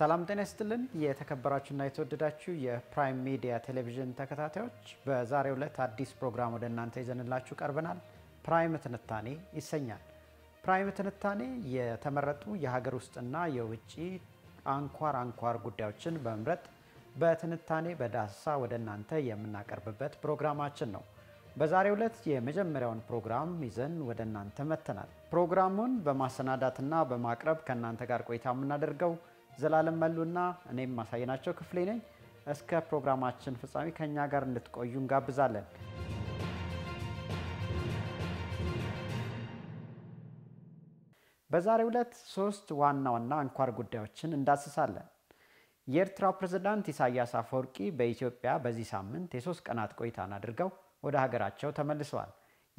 ሰላም ጤና ይስጥልን። የተከበራችሁና የተወደዳችሁ የፕራይም ሚዲያ ቴሌቪዥን ተከታታዮች በዛሬው ዕለት አዲስ ፕሮግራም ወደ እናንተ ይዘንላችሁ ቀርበናል። ፕራይም ትንታኔ ይሰኛል። ፕራይም ትንታኔ የተመረጡ የሀገር ውስጥና የውጭ አንኳር አንኳር ጉዳዮችን በመምረጥ በትንታኔ በዳሰሳ ወደ እናንተ የምናቀርብበት ፕሮግራማችን ነው። በዛሬው ዕለት የመጀመሪያውን ፕሮግራም ይዘን ወደ እናንተ መጥተናል። ፕሮግራሙን በማሰናዳትና በማቅረብ ከእናንተ ጋር ቆይታ የምናደርገው ዘላለም መሉና እኔም ማሳየናቸው ክፍሌ ነኝ። እስከ ፕሮግራማችን ፍጻሜ ከእኛ ጋር እንድትቆዩ እንጋብዛለን። በዛሬው ዕለት ሶስት ዋና ዋና አንኳር ጉዳዮችን እንዳስሳለን። የኤርትራው ፕሬዝዳንት ኢሳያስ አፈወርቂ በኢትዮጵያ በዚህ ሳምንት የሶስት ቀናት ቆይታን አድርገው ወደ ሀገራቸው ተመልሰዋል።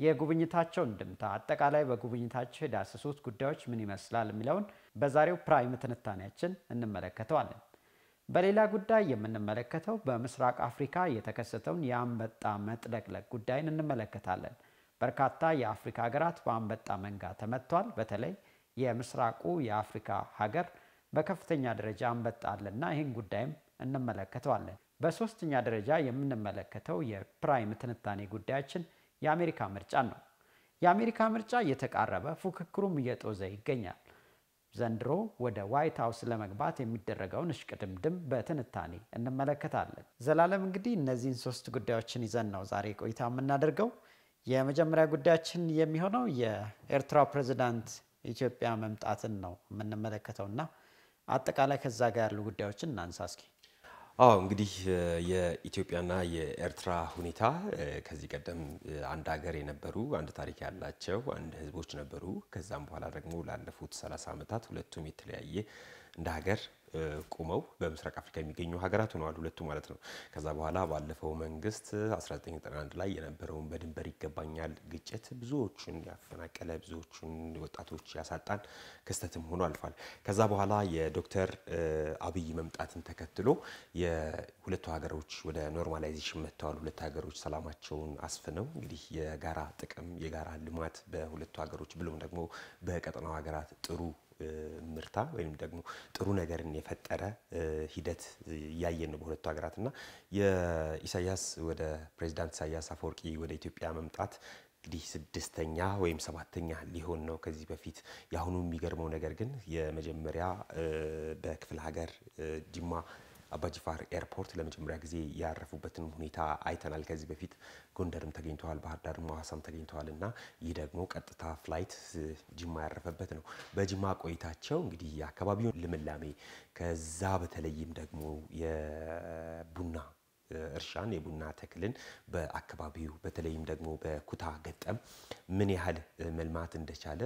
የጉብኝታቸው እንድምታ፣ አጠቃላይ በጉብኝታቸው የዳሰሱት ጉዳዮች ምን ይመስላል የሚለውን በዛሬው ፕራይም ትንታኔያችን እንመለከተዋለን። በሌላ ጉዳይ የምንመለከተው በምስራቅ አፍሪካ የተከሰተውን የአንበጣ መጥለቅለቅ ጉዳይን እንመለከታለን። በርካታ የአፍሪካ ሀገራት በአንበጣ መንጋ ተመቷል። በተለይ የምስራቁ የአፍሪካ ሀገር በከፍተኛ ደረጃ አንበጣ አለና ይህን ጉዳይም እንመለከተዋለን። በሶስተኛ ደረጃ የምንመለከተው የፕራይም ትንታኔ ጉዳያችን የአሜሪካ ምርጫን ነው። የአሜሪካ ምርጫ እየተቃረበ ፉክክሩም እየጦዘ ይገኛል። ዘንድሮ ወደ ዋይት ሀውስ ለመግባት የሚደረገውን እሽቅድምድም በትንታኔ እንመለከታለን። ዘላለም እንግዲህ እነዚህን ሶስት ጉዳዮችን ይዘን ነው ዛሬ ቆይታ የምናደርገው። የመጀመሪያ ጉዳያችን የሚሆነው የኤርትራ ፕሬዚዳንት ኢትዮጵያ መምጣትን ነው የምንመለከተውና አጠቃላይ ከዛ ጋር ያሉ ጉዳዮችን እናንሳ እስኪ። አዎ እንግዲህ የኢትዮጵያና የኤርትራ ሁኔታ ከዚህ ቀደም አንድ ሀገር የነበሩ አንድ ታሪክ ያላቸው አንድ ህዝቦች ነበሩ። ከዛም በኋላ ደግሞ ላለፉት 30 ዓመታት ሁለቱም የተለያየ እንደ ሀገር ቁመው በምስራቅ አፍሪካ የሚገኙ ሀገራት ሆነዋል፣ ሁለቱ ማለት ነው። ከዛ በኋላ ባለፈው መንግስት 1991 ላይ የነበረውን በድንበር ይገባኛል ግጭት ብዙዎቹን ያፈናቀለ ብዙዎቹን ወጣቶች ያሳጣን ክስተትም ሆኖ አልፏል። ከዛ በኋላ የዶክተር አብይ መምጣትን ተከትሎ የሁለቱ ሀገሮች ወደ ኖርማላይዜሽን መጥተዋል። ሁለቱ ሀገሮች ሰላማቸውን አስፍነው እንግዲህ የጋራ ጥቅም የጋራ ልማት በሁለቱ ሀገሮች ብሎም ደግሞ በቀጠናው ሀገራት ጥሩ ምርታ ወይም ደግሞ ጥሩ ነገርን የፈጠረ ሂደት እያየን ነው በሁለቱ ሀገራት እና የኢሳያስ ወደ ፕሬዚዳንት ኢሳያስ አፈወርቂ ወደ ኢትዮጵያ መምጣት እንግዲህ ስድስተኛ ወይም ሰባተኛ ሊሆን ነው ከዚህ በፊት። የአሁኑ የሚገርመው ነገር ግን የመጀመሪያ በክፍለ ሀገር ጅማ አባጅፋር ኤርፖርት ለመጀመሪያ ጊዜ ያረፉበትን ሁኔታ አይተናል። ከዚህ በፊት ጎንደርም ተገኝተዋል፣ ባህር ዳርም ሐዋሳም ተገኝተዋል እና ይህ ደግሞ ቀጥታ ፍላይት ጅማ ያረፈበት ነው። በጅማ ቆይታቸው እንግዲህ የአካባቢውን ልምላሜ ከዛ በተለይም ደግሞ የቡና እርሻን የቡና ተክልን በአካባቢው በተለይም ደግሞ በኩታ ገጠም ምን ያህል መልማት እንደቻለ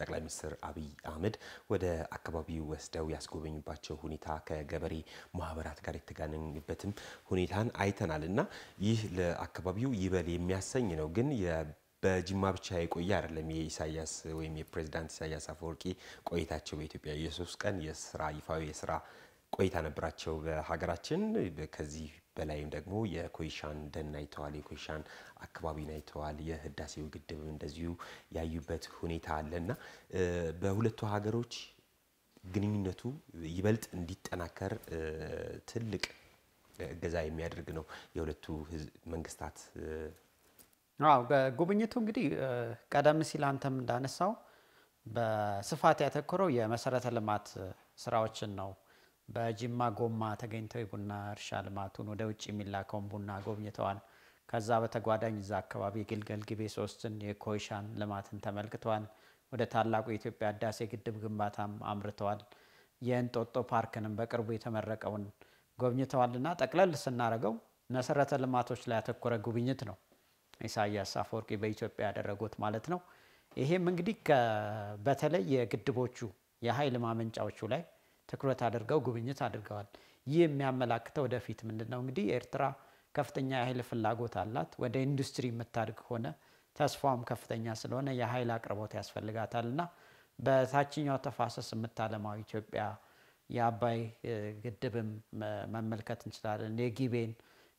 ጠቅላይ ሚኒስትር አብይ አህመድ ወደ አካባቢው ወስደው ያስጎበኙባቸው ሁኔታ ከገበሬ ማህበራት ጋር የተጋነኙበትም ሁኔታን አይተናል እና ይህ ለአካባቢው ይበል የሚያሰኝ ነው ግን በጅማ ብቻ የቆየ አይደለም። የኢሳያስ ወይም የፕሬዚዳንት ኢሳያስ አፈወርቂ ቆይታቸው በኢትዮጵያ የሶስት ቀን የስራ ይፋዊ የስራ ቆይታ ነበራቸው በሀገራችን ከዚህ በላይም ደግሞ የኮይሻን ደን አይተዋል። የኮይሻን አካባቢን አይተዋል። የህዳሴው ግድብ እንደዚሁ ያዩበት ሁኔታ አለ እና በሁለቱ ሀገሮች ግንኙነቱ ይበልጥ እንዲጠናከር ትልቅ እገዛ የሚያደርግ ነው የሁለቱ መንግስታት። አዎ በጉብኝቱ እንግዲህ ቀደም ሲል አንተም እንዳነሳው በስፋት ያተኮረው የመሰረተ ልማት ስራዎችን ነው በጅማ ጎማ ተገኝተው የቡና እርሻ ልማቱን ወደ ውጭ የሚላከውን ቡና ጎብኝተዋል። ከዛ በተጓዳኝ እዛ አካባቢ ግልገል ግቤ ሶስትን የኮይሻን ልማትን ተመልክተዋል። ወደ ታላቁ የኢትዮጵያ ህዳሴ ግድብ ግንባታም አምርተዋል። የእንጦጦ ፓርክንም በቅርቡ የተመረቀውን ጎብኝተዋልና ጠቅለል ስናደርገው መሰረተ ልማቶች ላይ ያተኮረ ጉብኝት ነው ኢሳያስ አፈወርቂ በኢትዮጵያ ያደረጉት ማለት ነው። ይሄም እንግዲህ በተለይ የግድቦቹ የኃይል ማመንጫዎቹ ላይ ትኩረት አድርገው ጉብኝት አድርገዋል። ይህ የሚያመላክተው ወደፊት ምንድን ነው እንግዲህ ኤርትራ ከፍተኛ የኃይል ፍላጎት አላት። ወደ ኢንዱስትሪ የምታድግ ከሆነ ተስፋውም ከፍተኛ ስለሆነ የኃይል አቅርቦት ያስፈልጋታል እና በታችኛው ተፋሰስ የምታለማው ኢትዮጵያ የአባይ ግድብም መመልከት እንችላለን። የጊቤን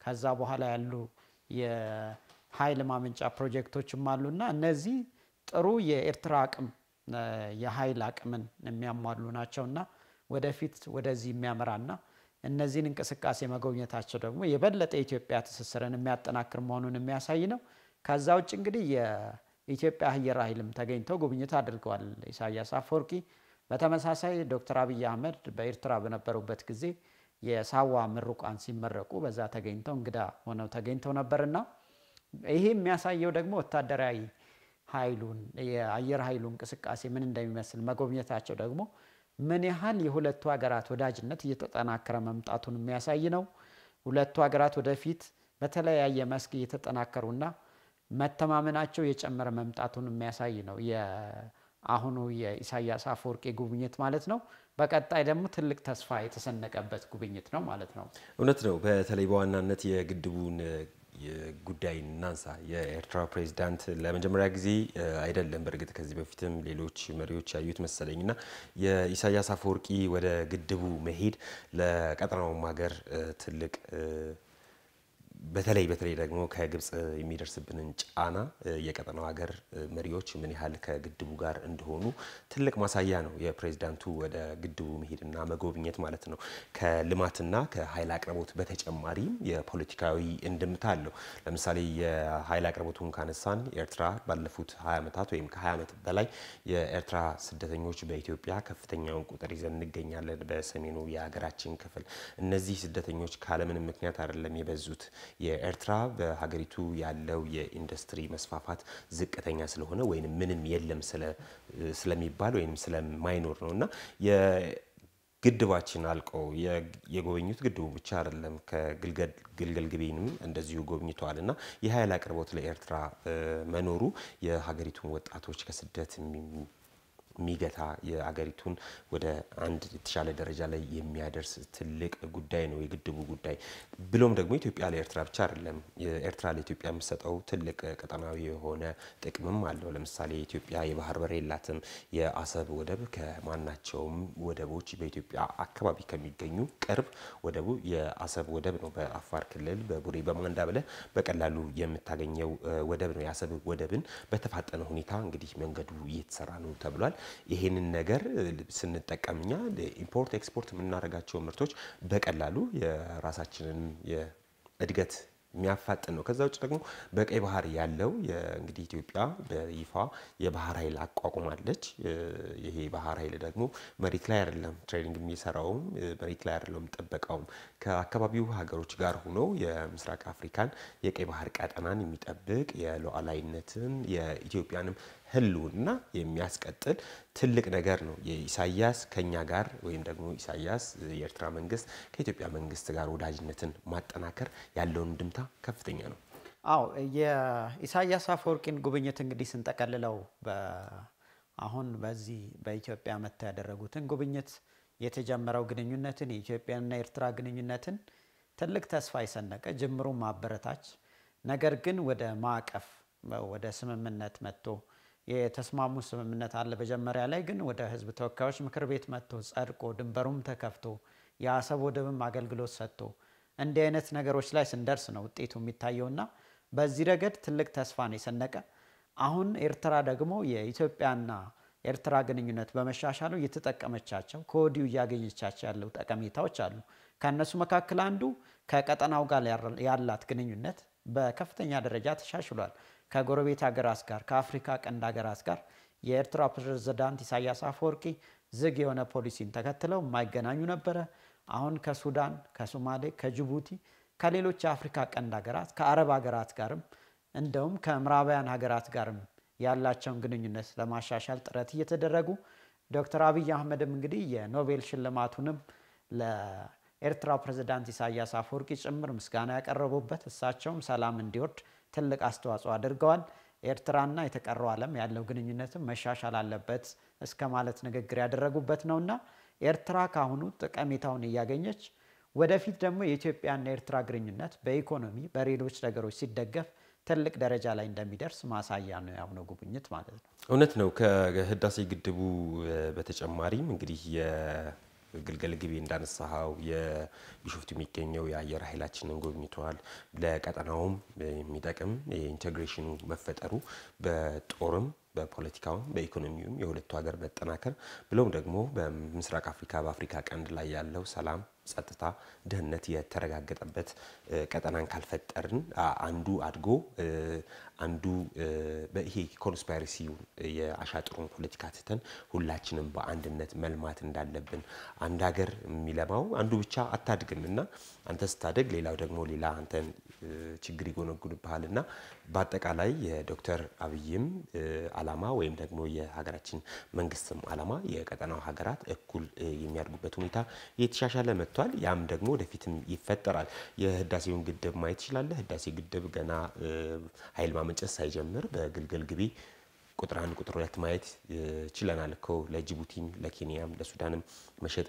ከዛ በኋላ ያሉ የኃይል ማመንጫ ፕሮጀክቶችም አሉና እነዚህ ጥሩ የኤርትራ አቅም የኃይል አቅምን የሚያሟሉ ናቸውና ወደፊት ወደዚህ የሚያመራና እነዚህን እንቅስቃሴ መጎብኘታቸው ደግሞ የበለጠ የኢትዮጵያ ትስስርን የሚያጠናክር መሆኑን የሚያሳይ ነው። ከዛ ውጭ እንግዲህ የኢትዮጵያ አየር ኃይልም ተገኝተው ጉብኝት አድርገዋል ኢሳያስ አፈወርቂ። በተመሳሳይ ዶክተር አብይ አህመድ በኤርትራ በነበሩበት ጊዜ የሳዋ ምሩቃን ሲመረቁ በዛ ተገኝተው እንግዳ ሆነው ተገኝተው ነበርና ይሄ የሚያሳየው ደግሞ ወታደራዊ ኃይሉን የአየር ኃይሉ እንቅስቃሴ ምን እንደሚመስል መጎብኘታቸው ደግሞ ምን ያህል የሁለቱ ሀገራት ወዳጅነት እየተጠናከረ መምጣቱን የሚያሳይ ነው። ሁለቱ ሀገራት ወደፊት በተለያየ መስክ እየተጠናከሩና መተማመናቸው የጨመረ መምጣቱን የሚያሳይ ነው የአሁኑ የኢሳያስ አፈወርቄ ጉብኝት ማለት ነው። በቀጣይ ደግሞ ትልቅ ተስፋ የተሰነቀበት ጉብኝት ነው ማለት ነው። እውነት ነው። በተለይ በዋናነት የግድቡን ጉዳይ እናንሳ። የኤርትራ ፕሬዚዳንት ለመጀመሪያ ጊዜ አይደለም፣ በእርግጥ ከዚህ በፊትም ሌሎች መሪዎች ያዩት መሰለኝ እና የኢሳያስ አፈወርቂ ወደ ግድቡ መሄድ ለቀጠናውም ሀገር ትልቅ በተለይ በተለይ ደግሞ ከግብጽ የሚደርስብንን ጫና የቀጠናው ሀገር መሪዎች ምን ያህል ከግድቡ ጋር እንደሆኑ ትልቅ ማሳያ ነው የፕሬዝዳንቱ ወደ ግድቡ መሄድና መጎብኘት ማለት ነው። ከልማትና ከኃይል አቅርቦት በተጨማሪም የፖለቲካዊ እንድምታ አለው። ለምሳሌ የኃይል አቅርቦቱን ካነሳን ኤርትራ ባለፉት 20 ዓመታት ወይም ከ20 ዓመት በላይ የኤርትራ ስደተኞች በኢትዮጵያ ከፍተኛውን ቁጥር ይዘን እንገኛለን። በሰሜኑ የሀገራችን ክፍል እነዚህ ስደተኞች ካለምንም ምክንያት አይደለም የበዙት። የኤርትራ በሀገሪቱ ያለው የኢንዱስትሪ መስፋፋት ዝቅተኛ ስለሆነ ወይም ምንም የለም ስለሚባል ወይም ስለማይኖር ነው እና ግድባችን አልቀው የጎበኙት ግድቡ ብቻ አይደለም ከግልገል ግቤንም እንደዚሁ ጎብኝተዋል እና የኃይል አቅርቦት ለኤርትራ መኖሩ የሀገሪቱን ወጣቶች ከስደት የሚገታ የአገሪቱን ወደ አንድ የተሻለ ደረጃ ላይ የሚያደርስ ትልቅ ጉዳይ ነው የግድቡ ጉዳይ። ብሎም ደግሞ ኢትዮጵያ ለኤርትራ ብቻ አይደለም። ኤርትራ ለኢትዮጵያ የምትሰጠው ትልቅ ቀጠናዊ የሆነ ጥቅምም አለው። ለምሳሌ ኢትዮጵያ የባህር በር የላትም። የአሰብ ወደብ ከማናቸውም ወደቦች በኢትዮጵያ አካባቢ ከሚገኙ ቅርብ ወደቡ የአሰብ ወደብ ነው። በአፋር ክልል በቡሬ በማንዳ ብለህ በቀላሉ የምታገኘው ወደብ ነው። የአሰብ ወደብን በተፋጠነ ሁኔታ እንግዲህ መንገዱ እየተሰራ ነው ተብሏል። ይሄንን ነገር ስንጠቀም እኛ ኢምፖርት ኤክስፖርት የምናደርጋቸው ምርቶች በቀላሉ የራሳችንን እድገት የሚያፋጥን ነው። ከዛ ውጭ ደግሞ በቀይ ባህር ያለው እንግዲህ ኢትዮጵያ በይፋ የባህር ኃይል አቋቁማለች። ይሄ ባህር ኃይል ደግሞ መሬት ላይ አይደለም ትሬኒንግ የሚሰራውም መሬት ላይ አይደለም ጠበቃውም ከአካባቢው ሀገሮች ጋር ሆኖ የምስራቅ አፍሪካን የቀይ ባህር ቀጠናን የሚጠብቅ የሉዓላዊነትን የኢትዮጵያንም ህልውና የሚያስቀጥል ትልቅ ነገር ነው። የኢሳያስ ከኛ ጋር ወይም ደግሞ ኢሳያስ የኤርትራ መንግስት ከኢትዮጵያ መንግስት ጋር ወዳጅነትን ማጠናከር ያለውን ድምታ ከፍተኛ ነው። አዎ የኢሳያስ አፈወርቂን ጉብኝት እንግዲህ ስንጠቀልለው አሁን በዚህ በኢትዮጵያ መጥተው ያደረጉትን ጉብኝት የተጀመረው ግንኙነትን የኢትዮጵያና የኤርትራ ግንኙነትን ትልቅ ተስፋ የሰነቀ ጅምሩን ማበረታች ነገር ግን ወደ ማዕቀፍ ወደ ስምምነት መጥቶ የተስማሙ ስምምነት አለ። መጀመሪያ ላይ ግን ወደ ህዝብ ተወካዮች ምክር ቤት መጥቶ ጸድቆ ድንበሩም ተከፍቶ የአሰብ ወደብም አገልግሎት ሰጥቶ እንዲህ አይነት ነገሮች ላይ ስንደርስ ነው ውጤቱ የሚታየውና በዚህ ረገድ ትልቅ ተስፋን የሰነቀ አሁን ኤርትራ ደግሞ የኢትዮጵያና ኤርትራ ግንኙነት በመሻሻሉ እየተጠቀመቻቸው ከወዲሁ እያገኘቻቸው ያለው ጠቀሜታዎች አሉ። ከእነሱ መካከል አንዱ ከቀጠናው ጋር ያላት ግንኙነት በከፍተኛ ደረጃ ተሻሽሏል። ከጎረቤት ሀገራት ጋር ከአፍሪካ ቀንድ ሀገራት ጋር የኤርትራ ፕሬዝዳንት ኢሳያስ አፈወርቂ ዝግ የሆነ ፖሊሲን ተከትለው የማይገናኙ ነበረ። አሁን ከሱዳን፣ ከሶማሌ፣ ከጅቡቲ፣ ከሌሎች የአፍሪካ ቀንድ ሀገራት ከአረብ ሀገራት ጋርም እንደውም ከምዕራባውያን ሀገራት ጋርም ያላቸውን ግንኙነት ለማሻሻል ጥረት እየተደረጉ ዶክተር አብይ አህመድም እንግዲህ የኖቤል ሽልማቱንም ለኤርትራ ፕሬዝዳንት ኢሳያስ አፈወርቂ ጭምር ምስጋና ያቀረቡበት እሳቸውም ሰላም እንዲወርድ ትልቅ አስተዋጽኦ አድርገዋል። ኤርትራና የተቀረው ዓለም ያለው ግንኙነትም መሻሻል አለበት እስከ ማለት ንግግር ያደረጉበት ነውና ኤርትራ ካሁኑ ጠቀሜታውን እያገኘች ወደፊት ደግሞ የኢትዮጵያና ኤርትራ ግንኙነት በኢኮኖሚ በሌሎች ነገሮች ሲደገፍ ትልቅ ደረጃ ላይ እንደሚደርስ ማሳያ ነው ያሁነው ጉብኝት ማለት ነው። እውነት ነው። ከህዳሴ ግድቡ በተጨማሪም እንግዲህ ግልገል ግቤ እንዳነሳኸው የቢሾፍቱ የሚገኘው የአየር ኃይላችንን ጎብኝተዋል። ለቀጠናውም የሚጠቅም የኢንቴግሬሽኑ መፈጠሩ በጦርም በፖለቲካውም በኢኮኖሚውም የሁለቱ ሀገር መጠናከር ብሎም ደግሞ በምስራቅ አፍሪካ በአፍሪካ ቀንድ ላይ ያለው ሰላም፣ ጸጥታ፣ ደህንነት የተረጋገጠበት ቀጠናን ካልፈጠርን አንዱ አድጎ አንዱ በይሄ ኮንስፓይረሲውን የአሻጥሩን ፖለቲካ ትተን ሁላችንም በአንድነት መልማት እንዳለብን አንድ ሀገር የሚለማው አንዱ ብቻ አታድግም እና አንተ ስታደግ ሌላው ደግሞ ሌላ አንተን ችግር ይጎነጉንብሃል እና በአጠቃላይ የዶክተር አብይም አላማ ወይም ደግሞ የሀገራችን መንግስትም አላማ የቀጠናው ሀገራት እኩል የሚያድጉበት ሁኔታ እየተሻሻለ መጥቷል። ያም ደግሞ ወደፊትም ይፈጠራል። የህዳሴውን ግድብ ማየት ይችላለ። ህዳሴ ግድብ ገና ኃይል ማመንጨት ሳይጀምር በግልገል ግቤ ቁጥር አንድ ቁጥር ሁለት ማየት ችለናል እኮ ለጅቡቲም፣ ለኬንያም፣ ለሱዳንም መሸጥ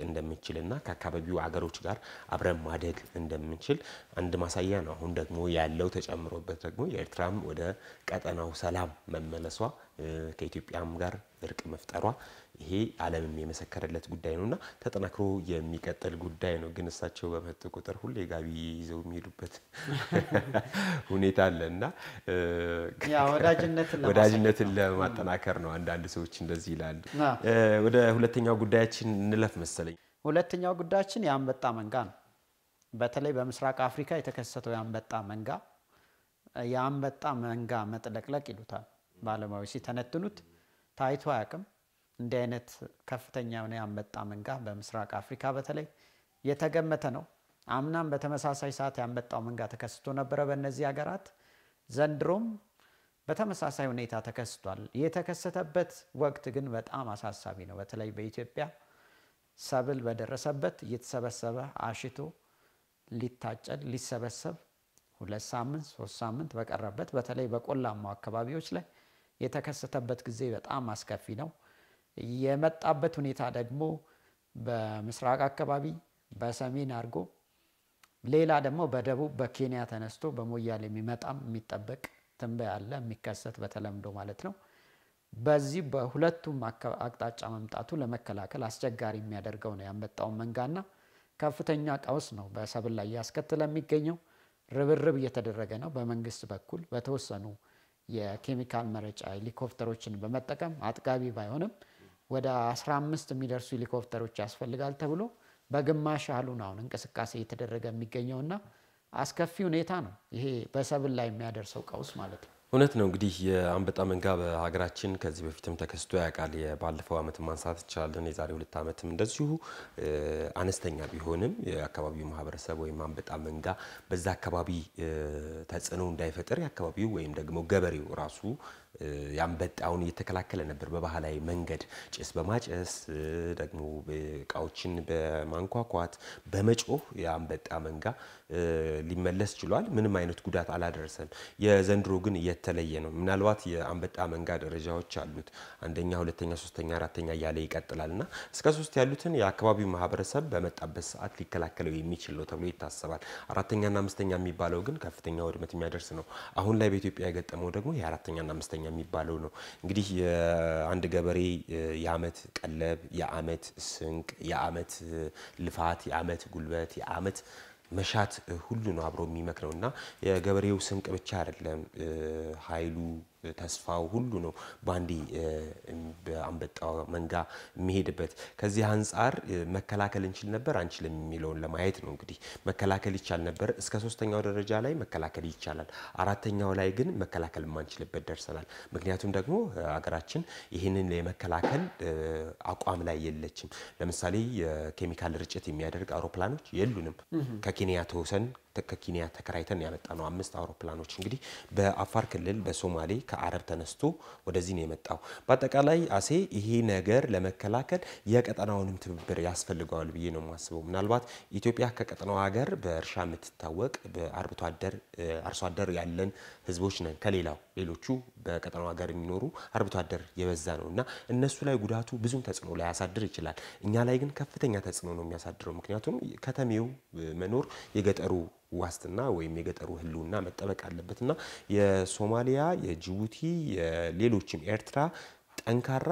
እና ከአካባቢው አገሮች ጋር አብረን ማደግ እንደምንችል አንድ ማሳያ ነው። አሁን ደግሞ ያለው ተጨምሮበት ደግሞ የኤርትራም ወደ ቀጠናው ሰላም መመለሷ ከኢትዮጵያም ጋር እርቅ መፍጠሯ ይሄ ዓለምም የመሰከረለት ጉዳይ ነው እና ተጠናክሮ የሚቀጥል ጉዳይ ነው። ግን እሳቸው በመጡ ቁጥር ሁሌ ጋቢ ይዘው የሚሄዱበት ሁኔታ አለ እና ወዳጅነትን ለማጠናከር ነው። አንዳንድ ሰዎች እንደዚህ ይላሉ። ወደ ሁለተኛው ጉዳያችን እንለፍ። መሰለኝ። ሁለተኛው ጉዳያችን የአንበጣ መንጋ ነው። በተለይ በምስራቅ አፍሪካ የተከሰተው የአንበጣ መንጋ የአንበጣ መንጋ መጥለቅለቅ ይሉታል ባለሙያዎች ሲተነትኑት፣ ታይቶ አያውቅም። እንዲህ አይነት ከፍተኛ የሆነ የአንበጣ መንጋ በምስራቅ አፍሪካ በተለይ የተገመተ ነው። አምናም በተመሳሳይ ሰዓት የአንበጣው መንጋ ተከስቶ ነበረ በእነዚህ ሀገራት። ዘንድሮም በተመሳሳይ ሁኔታ ተከስቷል። የተከሰተበት ወቅት ግን በጣም አሳሳቢ ነው። በተለይ በኢትዮጵያ ሰብል በደረሰበት እየተሰበሰበ አሽቶ ሊታጨድ ሊሰበሰብ ሁለት ሳምንት ሶስት ሳምንት በቀረበት በተለይ በቆላማው አካባቢዎች ላይ የተከሰተበት ጊዜ በጣም አስከፊ ነው። የመጣበት ሁኔታ ደግሞ በምስራቅ አካባቢ በሰሜን አድርጎ ሌላ ደግሞ በደቡብ በኬንያ ተነስቶ በሞያሌ የሚመጣም የሚጠበቅ ትንበያ አለ የሚከሰት በተለምዶ ማለት ነው። በዚህ በሁለቱም አቅጣጫ መምጣቱ ለመከላከል አስቸጋሪ የሚያደርገው ነው ያመጣውን መንጋና ከፍተኛ ቀውስ ነው በሰብል ላይ እያስከተለ የሚገኘው። ርብርብ እየተደረገ ነው በመንግስት በኩል በተወሰኑ የኬሚካል መረጫ ሄሊኮፕተሮችን በመጠቀም አጥጋቢ ባይሆንም ወደ 15 የሚደርሱ ሄሊኮፕተሮች ያስፈልጋል ተብሎ በግማሽ ያህሉን አሁን እንቅስቃሴ እየተደረገ የሚገኘውና አስከፊ ሁኔታ ነው ይሄ በሰብል ላይ የሚያደርሰው ቀውስ ማለት ነው። እውነት ነው እንግዲህ የአንበጣ መንጋ በሀገራችን ከዚህ በፊትም ተከስቶ ያውቃል። ባለፈው ዓመት ማንሳት እንችላለን። የዛሬ ሁለት ዓመትም እንደዚሁ አነስተኛ ቢሆንም የአካባቢው ማህበረሰብ ወይም አንበጣ መንጋ በዛ አካባቢ ተጽዕኖ እንዳይፈጥር የአካባቢው ወይም ደግሞ ገበሬው ራሱ የአንበጣውን እየተከላከለ ነበር በባህላዊ መንገድ ጭስ በማጨስ ደግሞ እቃዎችን በማንኳኳት በመጮህ የአንበጣ መንጋ ሊመለስ ችሏል። ምንም አይነት ጉዳት አላደረሰም። የዘንድሮ ግን የተለየ ነው። ምናልባት የአንበጣ መንጋ ደረጃዎች አሉት። አንደኛ፣ ሁለተኛ፣ ሶስተኛ፣ አራተኛ እያለ ይቀጥላል እና እስከ ሶስት ያሉትን የአካባቢው ማህበረሰብ በመጣበት ሰዓት ሊከላከለው የሚችል ነው ተብሎ ይታሰባል። አራተኛና አምስተኛ የሚባለው ግን ከፍተኛ ውድመት የሚያደርስ ነው። አሁን ላይ በኢትዮጵያ የገጠመው ደግሞ የአራተኛና አምስተኛ የሚባለው ነው። እንግዲህ የአንድ ገበሬ የአመት ቀለብ፣ የአመት ስንቅ፣ የአመት ልፋት፣ የአመት ጉልበት፣ የአመት መሻት ሁሉ ነው አብሮ የሚመክረው እና የገበሬው ስንቅ ብቻ አይደለም ኃይሉ ተስፋው ሁሉ ነው በአንዴ በአንበጣ መንጋ የሚሄድበት። ከዚህ አንጻር መከላከል እንችል ነበር አንችልም የሚለውን ለማየት ነው። እንግዲህ መከላከል ይቻል ነበር እስከ ሶስተኛው ደረጃ ላይ መከላከል ይቻላል። አራተኛው ላይ ግን መከላከል የማንችልበት ደርሰናል። ምክንያቱም ደግሞ ሀገራችን ይህንን የመከላከል አቋም ላይ የለችም። ለምሳሌ የኬሚካል ርጭት የሚያደርግ አውሮፕላኖች የሉንም ከኬንያ ተወሰን ከኬንያ ተከራይተን ያመጣ ነው። አምስት አውሮፕላኖች እንግዲህ በአፋር ክልል በሶማሌ ከአረብ ተነስቶ ወደዚህ ነው የመጣው። በአጠቃላይ አሴ ይሄ ነገር ለመከላከል የቀጠናውንም ትብብር ያስፈልገዋል ብዬ ነው የማስበው። ምናልባት ኢትዮጵያ ከቀጠናው ሀገር በእርሻ የምትታወቅ በአርብቶ አደር አርሶ አደር ያለን ህዝቦች ነን ከሌላው ሌሎቹ በቀጠናው ሀገር የሚኖሩ አርብቶ አደር የበዛ ነው እና እነሱ ላይ ጉዳቱ ብዙም ተጽዕኖ ላያሳድር ይችላል። እኛ ላይ ግን ከፍተኛ ተጽዕኖ ነው የሚያሳድረው። ምክንያቱም ከተሜው መኖር የገጠሩ ዋስትና ወይም የገጠሩ ህልውና መጠበቅ አለበት እና የሶማሊያ፣ የጅቡቲ፣ የሌሎችም ኤርትራ ጠንካራ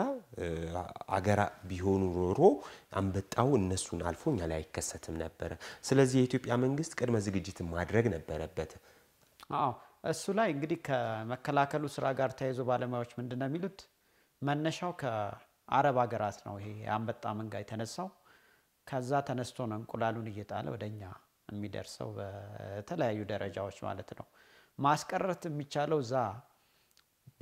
አገራ ቢሆኑ ኖሮ አንበጣው እነሱን አልፎ እኛ ላይ አይከሰትም ነበረ። ስለዚህ የኢትዮጵያ መንግስት ቅድመ ዝግጅት ማድረግ ነበረበት። እሱ ላይ እንግዲህ ከመከላከሉ ስራ ጋር ተያይዞ ባለሙያዎች ምንድን ነው የሚሉት መነሻው ከአረብ ሀገራት ነው ይሄ የአንበጣ መንጋ የተነሳው። ከዛ ተነስቶ ነው እንቁላሉን እየጣለ ወደ እኛ የሚደርሰው በተለያዩ ደረጃዎች ማለት ነው። ማስቀረት የሚቻለው እዛ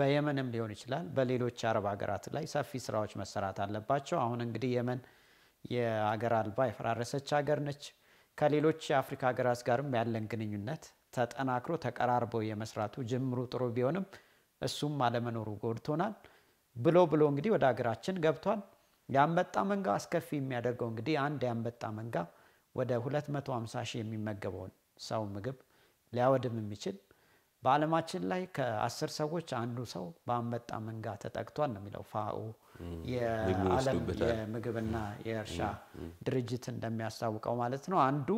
በየመንም ሊሆን ይችላል። በሌሎች አረብ ሀገራት ላይ ሰፊ ስራዎች መሰራት አለባቸው። አሁን እንግዲህ የመን የአገር አልባ የፈራረሰች ሀገር ነች። ከሌሎች የአፍሪካ ሀገራት ጋርም ያለን ግንኙነት ተጠናክሮ ተቀራርበው የመስራቱ ጅምሩ ጥሩ ቢሆንም እሱም አለመኖሩ ጎድቶናል። ብሎ ብሎ እንግዲህ ወደ ሀገራችን ገብቷል። የአንበጣ መንጋ አስከፊ የሚያደርገው እንግዲህ አንድ የአንበጣ መንጋ ወደ 250 ሺህ የሚመገበውን ሰው ምግብ ሊያወድም የሚችል በዓለማችን ላይ ከአስር ሰዎች አንዱ ሰው በአንበጣ መንጋ ተጠቅቷል ነው የሚለው ፋኦ የዓለም የምግብና የእርሻ ድርጅት እንደሚያስታውቀው ማለት ነው። አንዱ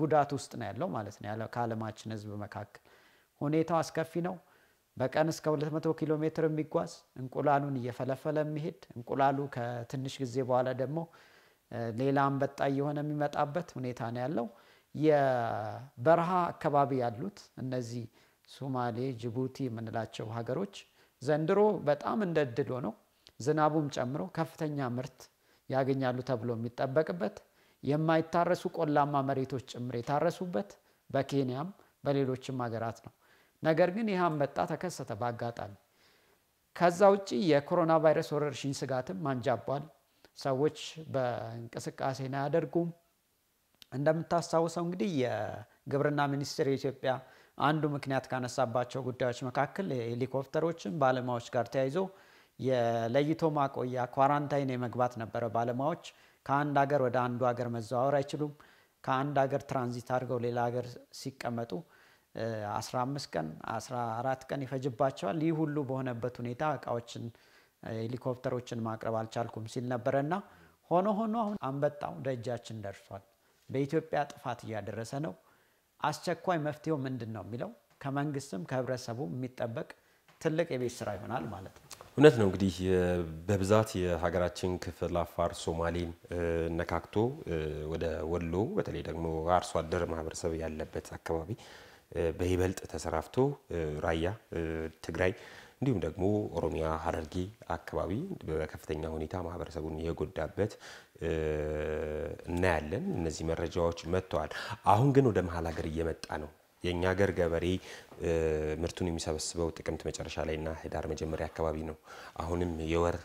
ጉዳት ውስጥ ነው ያለው ማለት ነው ከዓለማችን ህዝብ መካከል። ሁኔታው አስከፊ ነው። በቀን እስከ 200 ኪሎ ሜትር የሚጓዝ እንቁላሉን እየፈለፈለ የሚሄድ እንቁላሉ ከትንሽ ጊዜ በኋላ ደግሞ ሌላ አንበጣ እየሆነ የሚመጣበት ሁኔታ ነው ያለው። የበረሃ አካባቢ ያሉት እነዚህ ሱማሌ፣ ጅቡቲ የምንላቸው ሀገሮች ዘንድሮ በጣም እንደ እድል ሆነው ዝናቡም ጨምሮ ከፍተኛ ምርት ያገኛሉ ተብሎ የሚጠበቅበት የማይታረሱ ቆላማ መሬቶች ጭምር የታረሱበት በኬንያም በሌሎችም ሀገራት ነው። ነገር ግን ይህ አንበጣ ተከሰተ በአጋጣሚ። ከዛ ውጭ የኮሮና ቫይረስ ወረርሽኝ ስጋትም አንጃቧል። ሰዎች በእንቅስቃሴን አያደርጉም። እንደምታስታውሰው እንግዲህ የግብርና ሚኒስቴር የኢትዮጵያ አንዱ ምክንያት ካነሳባቸው ጉዳዮች መካከል ሄሊኮፕተሮችን ባለሙያዎች ጋር ተያይዞ የለይቶ ማቆያ ኳራንታይን የመግባት ነበረ ባለሙያዎች ከአንድ ሀገር ወደ አንዱ ሀገር መዘዋወር አይችሉም። ከአንድ ሀገር ትራንዚት አድርገው ሌላ ሀገር ሲቀመጡ 15 ቀን 14 ቀን ይፈጅባቸዋል። ይህ ሁሉ በሆነበት ሁኔታ እቃዎችን፣ ሄሊኮፕተሮችን ማቅረብ አልቻልኩም ሲል ነበረና ሆኖ ሆኖ አሁን አንበጣው ደጃችን ደርሷል። በኢትዮጵያ ጥፋት እያደረሰ ነው። አስቸኳይ መፍትሄው ምንድን ነው የሚለው ከመንግስትም ከህብረተሰቡ የሚጠበቅ ትልቅ የቤት ስራ ይሆናል ማለት ነው። እውነት ነው እንግዲህ በብዛት የሀገራችን ክፍል አፋር፣ ሶማሌን ነካክቶ ወደ ወሎ በተለይ ደግሞ አርሶ አደር ማህበረሰብ ያለበት አካባቢ በይበልጥ ተሰራፍቶ ራያ፣ ትግራይ እንዲሁም ደግሞ ኦሮሚያ ሀረርጌ አካባቢ በከፍተኛ ሁኔታ ማህበረሰቡን የጎዳበት እናያለን። እነዚህ መረጃዎች መጥተዋል። አሁን ግን ወደ መሀል ሀገር እየመጣ ነው። የእኛ ሀገር ገበሬ ምርቱን የሚሰበስበው ጥቅምት መጨረሻ ላይ እና ህዳር መጀመሪያ አካባቢ ነው። አሁንም የወር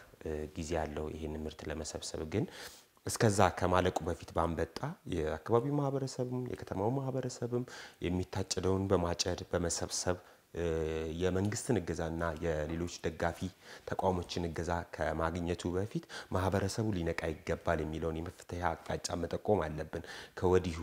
ጊዜ ያለው ይህን ምርት ለመሰብሰብ ግን እስከዛ ከማለቁ በፊት ባንበጣ የአካባቢው ማህበረሰብም የከተማው ማህበረሰብም የሚታጨደውን በማጨድ በመሰብሰብ የመንግስትን እገዛና የሌሎች ደጋፊ ተቋሞችን እገዛ ከማግኘቱ በፊት ማህበረሰቡ ሊነቃ ይገባል የሚለውን የመፍትሄ አቅጣጫ መጠቆም አለብን። ከወዲሁ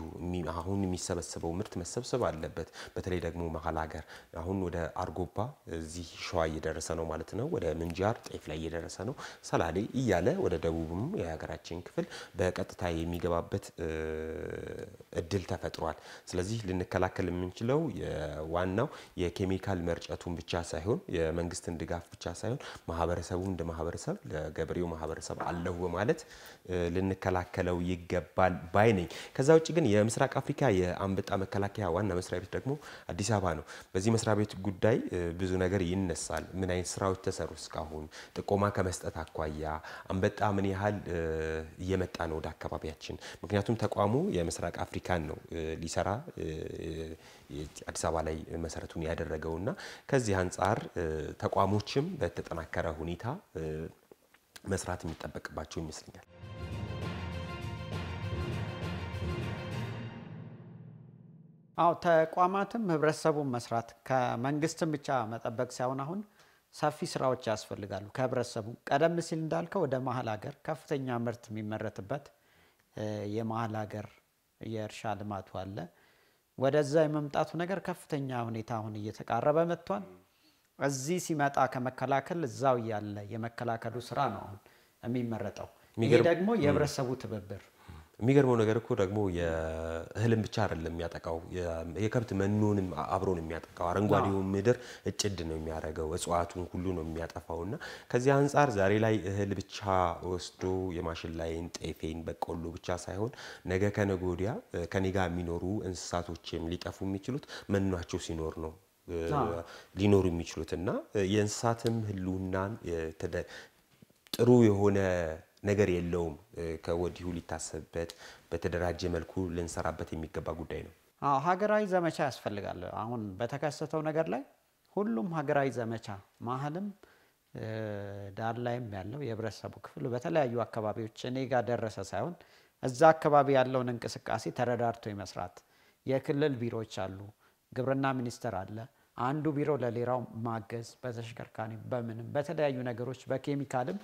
አሁን የሚሰበሰበው ምርት መሰብሰብ አለበት። በተለይ ደግሞ መሀል ሀገር አሁን ወደ አርጎባ እዚህ ሸዋ እየደረሰ ነው ማለት ነው። ወደ ምንጃር ጤፍ ላይ እየደረሰ ነው። ሰላሌ እያለ ወደ ደቡብም የሀገራችን ክፍል በቀጥታ የሚገባበት እድል ተፈጥሯል። ስለዚህ ልንከላከል የምንችለው ዋናው የኬሚካል ፖለቲካል መርጨቱን ብቻ ሳይሆን የመንግስትን ድጋፍ ብቻ ሳይሆን ማህበረሰቡ እንደ ማህበረሰብ ለገበሬው ማህበረሰብ አለሁ በማለት ልንከላከለው ይገባል ባይ ነኝ። ከዛ ውጭ ግን የምስራቅ አፍሪካ የአንበጣ መከላከያ ዋና መስሪያ ቤት ደግሞ አዲስ አበባ ነው። በዚህ መስሪያ ቤት ጉዳይ ብዙ ነገር ይነሳል። ምን አይነት ስራዎች ተሰሩ እስካሁን ጥቆማ ከመስጠት አኳያ አንበጣ ምን ያህል እየመጣ ነው ወደ አካባቢያችን? ምክንያቱም ተቋሙ የምስራቅ አፍሪካን ነው ሊሰራ አዲስ አበባ ላይ መሰረቱን ያደረገውና ከዚህ አንጻር ተቋሞችም በተጠናከረ ሁኔታ መስራት የሚጠበቅባቸው ይመስለኛል። አዎ ተቋማትም ህብረተሰቡን መስራት ከመንግስትም ብቻ መጠበቅ ሳይሆን አሁን ሰፊ ስራዎች ያስፈልጋሉ። ከህብረተሰቡ ቀደም ሲል እንዳልከው ወደ መሀል ሀገር ከፍተኛ ምርት የሚመረትበት የመሀል ሀገር የእርሻ ልማቱ አለ። ወደዛ የመምጣቱ ነገር ከፍተኛ ሁኔታ አሁን እየተቃረበ መጥቷል። እዚህ ሲመጣ ከመከላከል እዛው ያለ የመከላከሉ ስራ ነው አሁን የሚመረጠው። ይሄ ደግሞ የህብረተሰቡ ትብብር የሚገርመው ነገር እኮ ደግሞ የእህልን ብቻ አይደለም የሚያጠቃው፣ የከብት መኖንም አብሮን የሚያጠቃው። አረንጓዴውን ምድር እጭድ ነው የሚያደርገው፣ እጽዋቱን ሁሉ ነው የሚያጠፋው። እና ከዚህ አንጻር ዛሬ ላይ እህል ብቻ ወስዶ የማሽላይን፣ ጤፌን፣ በቆሎ ብቻ ሳይሆን ነገ ከነገ ወዲያ ከኔ ጋር የሚኖሩ እንስሳቶችም ሊጠፉ የሚችሉት መኗቸው ሲኖር ነው ሊኖሩ የሚችሉት እና የእንስሳትም ህልውናን ጥሩ የሆነ ነገር የለውም። ከወዲሁ ሊታሰብበት በተደራጀ መልኩ ልንሰራበት የሚገባ ጉዳይ ነው። ሀገራዊ ዘመቻ ያስፈልጋል። አሁን በተከሰተው ነገር ላይ ሁሉም ሀገራዊ ዘመቻ መሀልም ዳር ላይም ያለው የህብረተሰቡ ክፍል በተለያዩ አካባቢዎች እኔ ጋር ደረሰ ሳይሆን እዛ አካባቢ ያለውን እንቅስቃሴ ተረዳድቶ ይመስራት የክልል ቢሮዎች አሉ፣ ግብርና ሚኒስቴር አለ። አንዱ ቢሮ ለሌላው ማገዝ በተሽከርካሪ በምንም በተለያዩ ነገሮች በኬሚካልም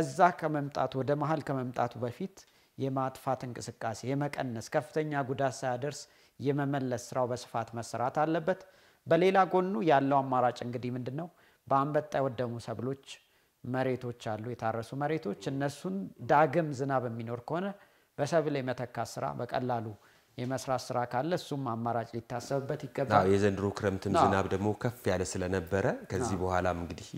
እዛ ከመምጣቱ ወደ መሀል ከመምጣቱ በፊት የማጥፋት እንቅስቃሴ የመቀነስ ከፍተኛ ጉዳት ሳያደርስ የመመለስ ስራው በስፋት መሰራት አለበት። በሌላ ጎኑ ያለው አማራጭ እንግዲህ ምንድን ነው? በአንበጣ የወደሙ ሰብሎች መሬቶች አሉ፣ የታረሱ መሬቶች። እነሱን ዳግም ዝናብ የሚኖር ከሆነ በሰብል የመተካት ስራ በቀላሉ የመስራት ስራ ካለ እሱም አማራጭ ሊታሰብበት ይገባል። የዘንድሮ ክረምትም ዝናብ ደግሞ ከፍ ያለ ስለነበረ ከዚህ በኋላም እንግዲህ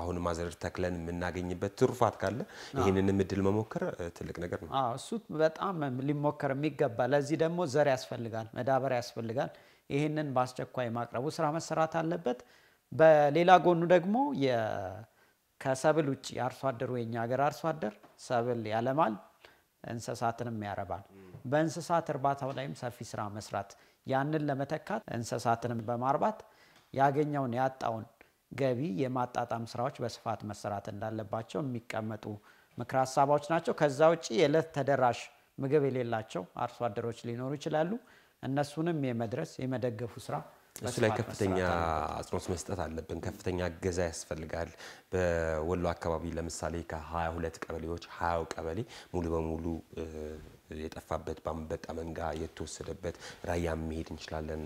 አሁን ማዘር ተክለን የምናገኝበት ትሩፋት ካለ ይህንን እድል መሞከር ትልቅ ነገር ነው። እሱ በጣም ሊሞከር የሚገባ ለዚህ ደግሞ ዘር ያስፈልጋል፣ መዳበር ያስፈልጋል። ይህንን በአስቸኳይ ማቅረቡ ስራ መሰራት አለበት። በሌላ ጎኑ ደግሞ ከሰብል ውጭ አርሶ አደሩ የኛ ሀገር አርሶ አደር ሰብል ያለማል፣ እንስሳትንም ያረባል። በእንስሳት እርባታው ላይም ሰፊ ስራ መስራት ያንን ለመተካት እንስሳትንም በማርባት ያገኘውን ያጣውን ገቢ የማጣጣም ስራዎች በስፋት መሰራት እንዳለባቸው የሚቀመጡ ምክር ሀሳቦች ናቸው። ከዛ ውጭ የዕለት ተደራሽ ምግብ የሌላቸው አርሶ አደሮች ሊኖሩ ይችላሉ። እነሱንም የመድረስ የመደገፉ ስራ እሱ ላይ ከፍተኛ አጽንኦት መስጠት አለብን። ከፍተኛ እገዛ ያስፈልጋል። በወሎ አካባቢ ለምሳሌ ከ22 ቀበሌዎች 20 ቀበሌ ሙሉ በሙሉ የጠፋበት በአንበጣ መንጋ የተወሰደበት ራያ መሄድ እንችላለን።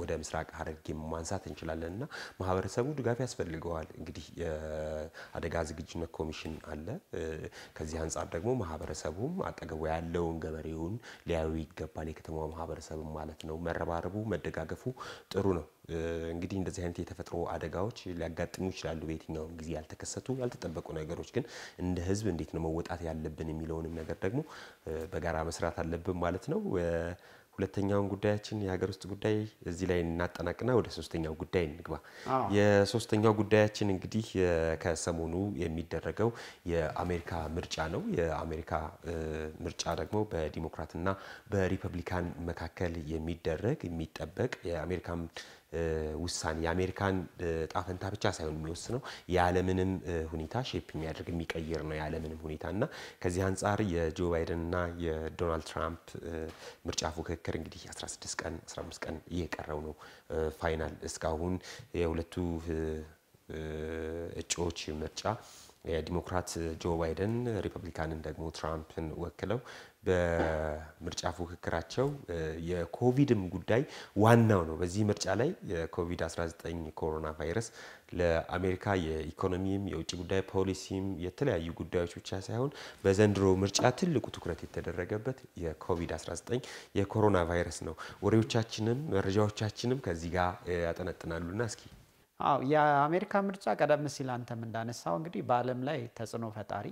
ወደ ምስራቅ ሐረርጌ ማንሳት እንችላለን እና ማህበረሰቡ ድጋፍ ያስፈልገዋል። እንግዲህ የአደጋ ዝግጅነት ኮሚሽን አለ። ከዚህ አንጻር ደግሞ ማህበረሰቡም አጠገቡ ያለውን ገበሬውን ሊያዩ ይገባል። የከተማ ማህበረሰብ ማለት ነው። መረባረቡ መደጋገፉ ጥሩ ነው። እንግዲህ እንደዚህ አይነት የተፈጥሮ አደጋዎች ሊያጋጥሙ ይችላሉ። በየትኛውም ጊዜ ያልተከሰቱ ያልተጠበቁ ነገሮች ግን እንደ ህዝብ እንዴት ነው መወጣት ያለብን የሚለውንም ነገር ደግሞ በጋራ መስራት አለብን ማለት ነው። ሁለተኛውን ጉዳያችን የሀገር ውስጥ ጉዳይ እዚህ ላይ እናጠናቅና ወደ ሶስተኛው ጉዳይ እንግባ። የሶስተኛው ጉዳያችን እንግዲህ ከሰሞኑ የሚደረገው የአሜሪካ ምርጫ ነው። የአሜሪካ ምርጫ ደግሞ በዲሞክራትና በሪፐብሊካን መካከል የሚደረግ የሚጠበቅ የአሜሪካን ውሳኔ የአሜሪካን ጣፈንታ ብቻ ሳይሆን የሚወስነው የዓለምንም ሁኔታ ሼፕ የሚያደርግ የሚቀይር ነው የዓለምንም ሁኔታ እና ከዚህ አንጻር የጆ ባይደን እና የዶናልድ ትራምፕ ምርጫ ፉክክር እንግዲህ 16 ቀን 15 ቀን እየቀረው ነው ፋይናል እስካሁን የሁለቱ እጩዎች ምርጫ የዲሞክራት ጆ ባይደን ሪፐብሊካንን ደግሞ ትራምፕን ወክለው በምርጫ ፉክክራቸው የኮቪድም ጉዳይ ዋናው ነው። በዚህ ምርጫ ላይ የኮቪድ-19 ኮሮና ቫይረስ ለአሜሪካ የኢኮኖሚም የውጭ ጉዳይ ፖሊሲም የተለያዩ ጉዳዮች ብቻ ሳይሆን በዘንድሮ ምርጫ ትልቁ ትኩረት የተደረገበት የኮቪድ-19 የኮሮና ቫይረስ ነው። ወሬዎቻችንም መረጃዎቻችንም ከዚህ ጋር ያጠነጥናሉና እስኪ አዎ የአሜሪካ ምርጫ ቀደም ሲል አንተም እንዳነሳው እንግዲህ በዓለም ላይ ተጽዕኖ ፈጣሪ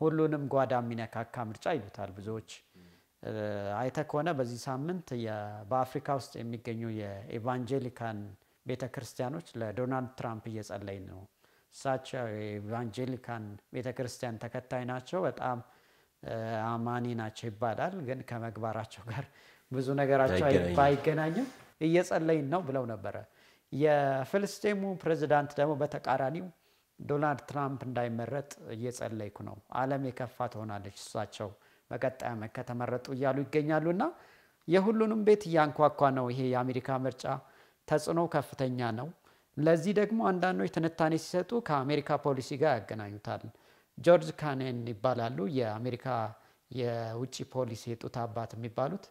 ሁሉንም ጓዳ የሚነካካ ምርጫ ይሉታል ብዙዎች። አይተ ከሆነ በዚህ ሳምንት በአፍሪካ ውስጥ የሚገኙ የኤቫንጀሊካን ቤተ ክርስቲያኖች ለዶናልድ ትራምፕ እየጸለይ ነው። እሳቸው የኤቫንጀሊካን ቤተ ክርስቲያን ተከታይ ናቸው። በጣም አማኒ ናቸው ይባላል፣ ግን ከመግባራቸው ጋር ብዙ ነገራቸው ባይገናኝም እየጸለይን ነው ብለው ነበረ። የፍልስጤሙ ፕሬዚዳንት ደግሞ በተቃራኒው ዶናልድ ትራምፕ እንዳይመረጥ እየጸለይኩ ነው። ዓለም የከፋ ትሆናለች እሳቸው በቀጣይ ዓመት ከተመረጡ እያሉ ይገኛሉና የሁሉንም ቤት እያንኳኳ ነው። ይሄ የአሜሪካ ምርጫ ተጽዕኖ ከፍተኛ ነው። ለዚህ ደግሞ አንዳንዶች ትንታኔ ሲሰጡ ከአሜሪካ ፖሊሲ ጋር ያገናኙታል። ጆርጅ ካኔን ይባላሉ። የአሜሪካ የውጭ ፖሊሲ የጡት አባት የሚባሉት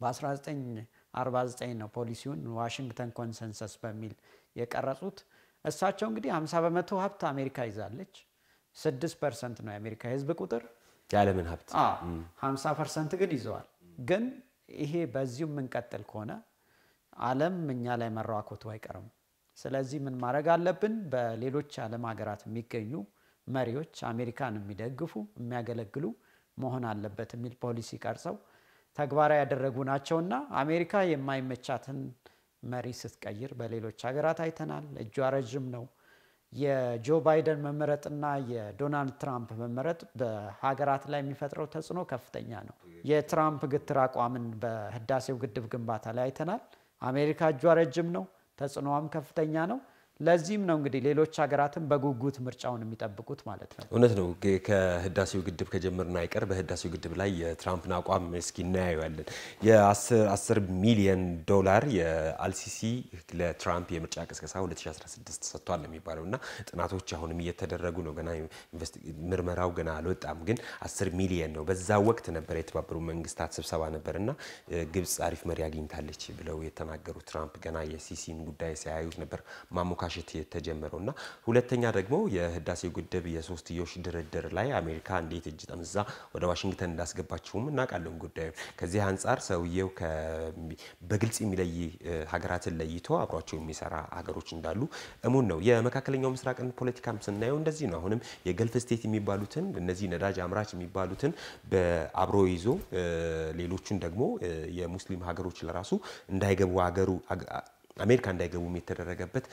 በ1949 ነው ፖሊሲውን ዋሽንግተን ኮንሰንሰስ በሚል የቀረጹት። እሳቸው እንግዲህ 50 በመቶ ሀብት አሜሪካ ይዛለች። 6 ፐርሰንት ነው የአሜሪካ ህዝብ ቁጥር የዓለምን ሀብት 50 ፐርሰንት ግን ይዘዋል። ግን ይሄ በዚሁ የምንቀጥል ከሆነ ዓለም እኛ ላይ መራኮቱ አይቀርም። ስለዚህ ምን ማድረግ አለብን? በሌሎች ዓለም ሀገራት የሚገኙ መሪዎች አሜሪካን የሚደግፉ የሚያገለግሉ መሆን አለበት የሚል ፖሊሲ ቀርጸው ተግባራዊ ያደረጉ ናቸውና አሜሪካ የማይመቻትን መሪ ስትቀይር በሌሎች ሀገራት አይተናል። እጇ ረዥም ነው። የጆ ባይደን መመረጥና የዶናልድ ትራምፕ መመረጥ በሀገራት ላይ የሚፈጥረው ተጽዕኖ ከፍተኛ ነው። የትራምፕ ግትር አቋምን በህዳሴው ግድብ ግንባታ ላይ አይተናል። አሜሪካ እጇ ረጅም ነው፣ ተጽዕኖዋም ከፍተኛ ነው። ለዚህም ነው እንግዲህ ሌሎች ሀገራትም በጉጉት ምርጫውን የሚጠብቁት ማለት ነው። እውነት ነው። ከህዳሴው ግድብ ከጀመርን አይቀር በህዳሴው ግድብ ላይ የትራምፕን አቋም እስኪ እናያያለን። የ10 ሚሊዮን ዶላር የአልሲሲ ለትራምፕ የምርጫ ቅስቀሳ 2016 ሰጥቷል የሚባለው እና ጥናቶች አሁንም እየተደረጉ ነው። ገና ምርመራው ገና አልወጣም፣ ግን 10 ሚሊዮን ነው። በዛ ወቅት ነበር የተባበሩ መንግስታት ስብሰባ ነበር እና ግብፅ አሪፍ መሪ አግኝታለች ብለው የተናገሩት ትራምፕ ገና የሲሲን ጉዳይ ሲያዩት ነበር ማሞካ ማሞካሸት የተጀመረው እና ሁለተኛ ደግሞ የህዳሴ ግድብ የሶስትዮሽ ድርድር ላይ አሜሪካ እንዴት እጅ ጠምዛ ወደ ዋሽንግተን እንዳስገባችውም እናውቃለን ጉዳዩ። ከዚህ አንጻር ሰውየው በግልጽ የሚለይ ሀገራትን ለይቶ አብሯቸው የሚሰራ ሀገሮች እንዳሉ እሙን ነው። የመካከለኛው ምስራቅን ፖለቲካም ስናየው እንደዚህ ነው። አሁንም የገልፍ ስቴት የሚባሉትን እነዚህ ነዳጅ አምራች የሚባሉትን በአብሮ ይዞ ሌሎቹን ደግሞ የሙስሊም ሀገሮች ለራሱ እንዳይገቡ አሜሪካ እንዳይገቡም የተደረገበት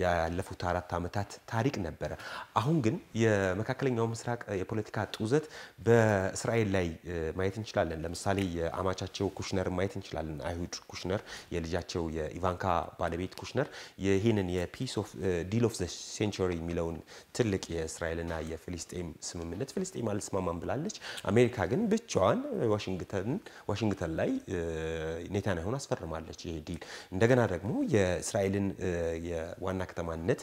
ያለፉት አራት ዓመታት ታሪክ ነበረ። አሁን ግን የመካከለኛው ምስራቅ የፖለቲካ ጡዘት በእስራኤል ላይ ማየት እንችላለን። ለምሳሌ የአማቻቸው ኩሽነር ማየት እንችላለን። አይሁድ ኩሽነር የልጃቸው የኢቫንካ ባለቤት ኩሽነር ይህንን የፒስ ኦፍ ዲል ኦፍ ዘ ሴንቸሪ የሚለውን ትልቅ የእስራኤልና የፊልስጤም ስምምነት ፊልስጤም አልስማማም ብላለች። አሜሪካ ግን ብቻዋን ዋሽንግተን ላይ ኔታንያሁን አስፈርማለች። ይሄ ዲል እንደገና ደግሞ የእስራኤልን የዋና ከተማነት